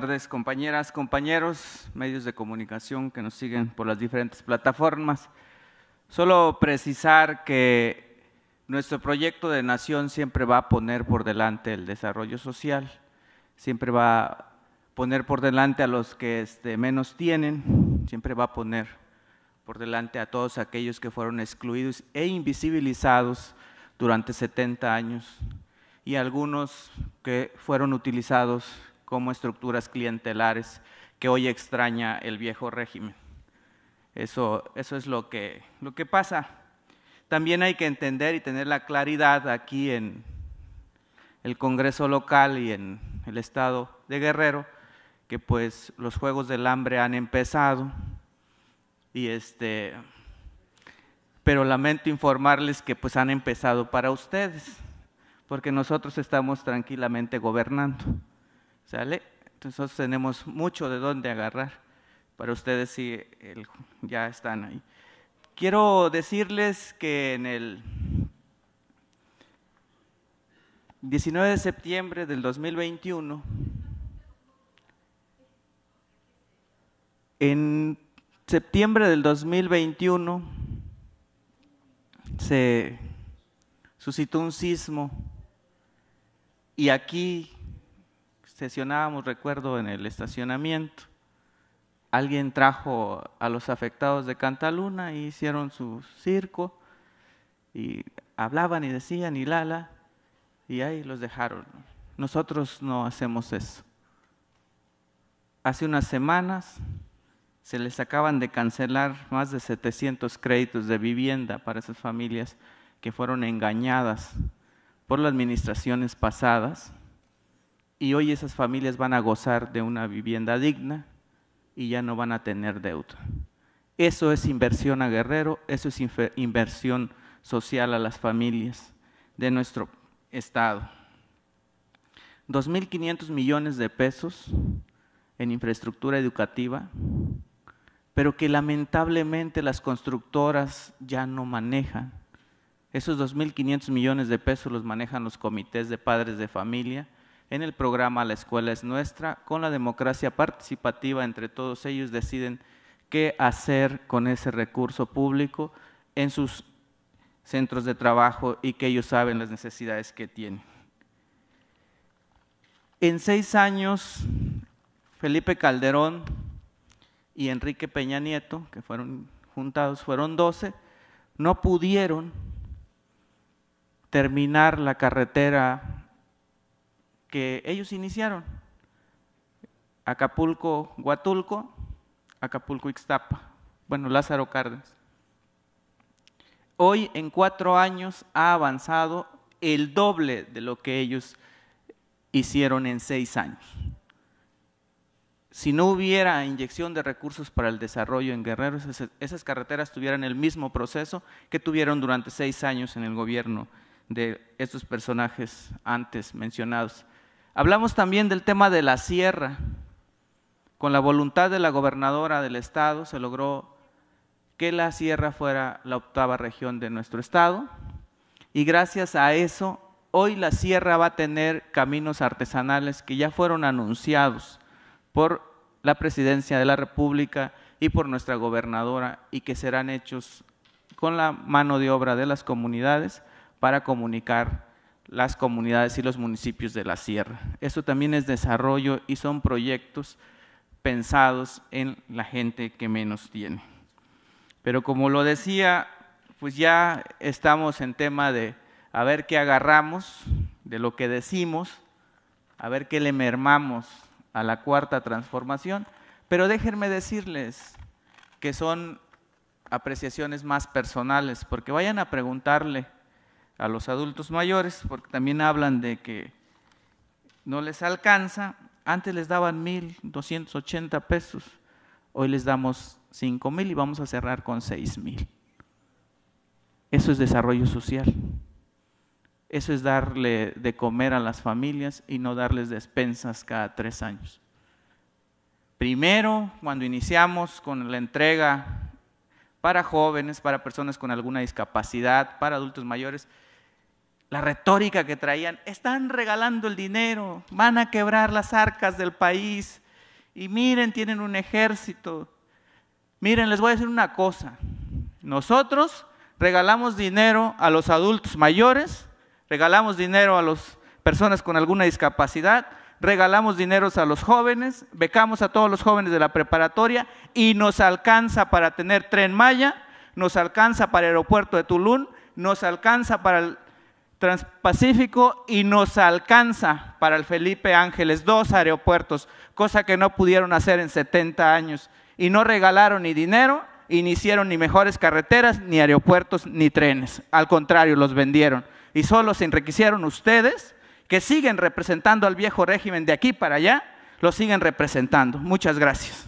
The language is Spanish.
tardes, compañeras, compañeros, medios de comunicación que nos siguen por las diferentes plataformas. Solo precisar que nuestro proyecto de nación siempre va a poner por delante el desarrollo social, siempre va a poner por delante a los que este, menos tienen, siempre va a poner por delante a todos aquellos que fueron excluidos e invisibilizados durante 70 años y algunos que fueron utilizados como estructuras clientelares que hoy extraña el viejo régimen. Eso, eso es lo que, lo que pasa. También hay que entender y tener la claridad aquí en el Congreso local y en el estado de Guerrero, que pues los Juegos del Hambre han empezado y este, pero lamento informarles que pues han empezado para ustedes, porque nosotros estamos tranquilamente gobernando. ¿Sale? Entonces tenemos mucho de dónde agarrar para ustedes si ya están ahí. Quiero decirles que en el 19 de septiembre del 2021, en septiembre del 2021 se suscitó un sismo y aquí sesionábamos, recuerdo, en el estacionamiento. Alguien trajo a los afectados de Cantaluna y hicieron su circo y hablaban y decían y lala y ahí los dejaron. Nosotros no hacemos eso. Hace unas semanas se les acaban de cancelar más de 700 créditos de vivienda para esas familias que fueron engañadas por las administraciones pasadas y hoy esas familias van a gozar de una vivienda digna y ya no van a tener deuda. Eso es inversión a Guerrero, eso es inversión social a las familias de nuestro estado. 2.500 millones de pesos en infraestructura educativa, pero que lamentablemente las constructoras ya no manejan. Esos 2.500 millones de pesos los manejan los comités de padres de familia en el programa La Escuela es Nuestra, con la democracia participativa entre todos ellos deciden qué hacer con ese recurso público en sus centros de trabajo y que ellos saben las necesidades que tienen. En seis años, Felipe Calderón y Enrique Peña Nieto, que fueron juntados, fueron 12, no pudieron terminar la carretera que ellos iniciaron. Acapulco, Huatulco, Acapulco, Ixtapa. Bueno, Lázaro Cárdenas. Hoy en cuatro años ha avanzado el doble de lo que ellos hicieron en seis años. Si no hubiera inyección de recursos para el desarrollo en Guerrero, esas carreteras tuvieran el mismo proceso que tuvieron durante seis años en el gobierno de estos personajes antes mencionados. Hablamos también del tema de la sierra. Con la voluntad de la gobernadora del estado se logró que la sierra fuera la octava región de nuestro estado y gracias a eso hoy la sierra va a tener caminos artesanales que ya fueron anunciados por la presidencia de la República y por nuestra gobernadora y que serán hechos con la mano de obra de las comunidades para comunicar las comunidades y los municipios de la sierra. Eso también es desarrollo y son proyectos pensados en la gente que menos tiene. Pero como lo decía, pues ya estamos en tema de a ver qué agarramos de lo que decimos, a ver qué le mermamos a la cuarta transformación, pero déjenme decirles que son apreciaciones más personales, porque vayan a preguntarle a los adultos mayores, porque también hablan de que no les alcanza. Antes les daban 1.280 pesos, hoy les damos 5.000 y vamos a cerrar con 6.000. Eso es desarrollo social. Eso es darle de comer a las familias y no darles despensas cada tres años. Primero, cuando iniciamos con la entrega para jóvenes, para personas con alguna discapacidad, para adultos mayores, la retórica que traían, están regalando el dinero, van a quebrar las arcas del país y miren, tienen un ejército. Miren, les voy a decir una cosa, nosotros regalamos dinero a los adultos mayores, regalamos dinero a las personas con alguna discapacidad, regalamos dinero a los jóvenes, becamos a todos los jóvenes de la preparatoria y nos alcanza para tener tren Maya, nos alcanza para el aeropuerto de Tulum, nos alcanza para el Transpacífico y nos alcanza para el Felipe Ángeles dos aeropuertos, cosa que no pudieron hacer en 70 años. Y no regalaron ni dinero, y ni hicieron ni mejores carreteras, ni aeropuertos, ni trenes. Al contrario, los vendieron. Y solo se enriquecieron ustedes, que siguen representando al viejo régimen de aquí para allá, lo siguen representando. Muchas Gracias.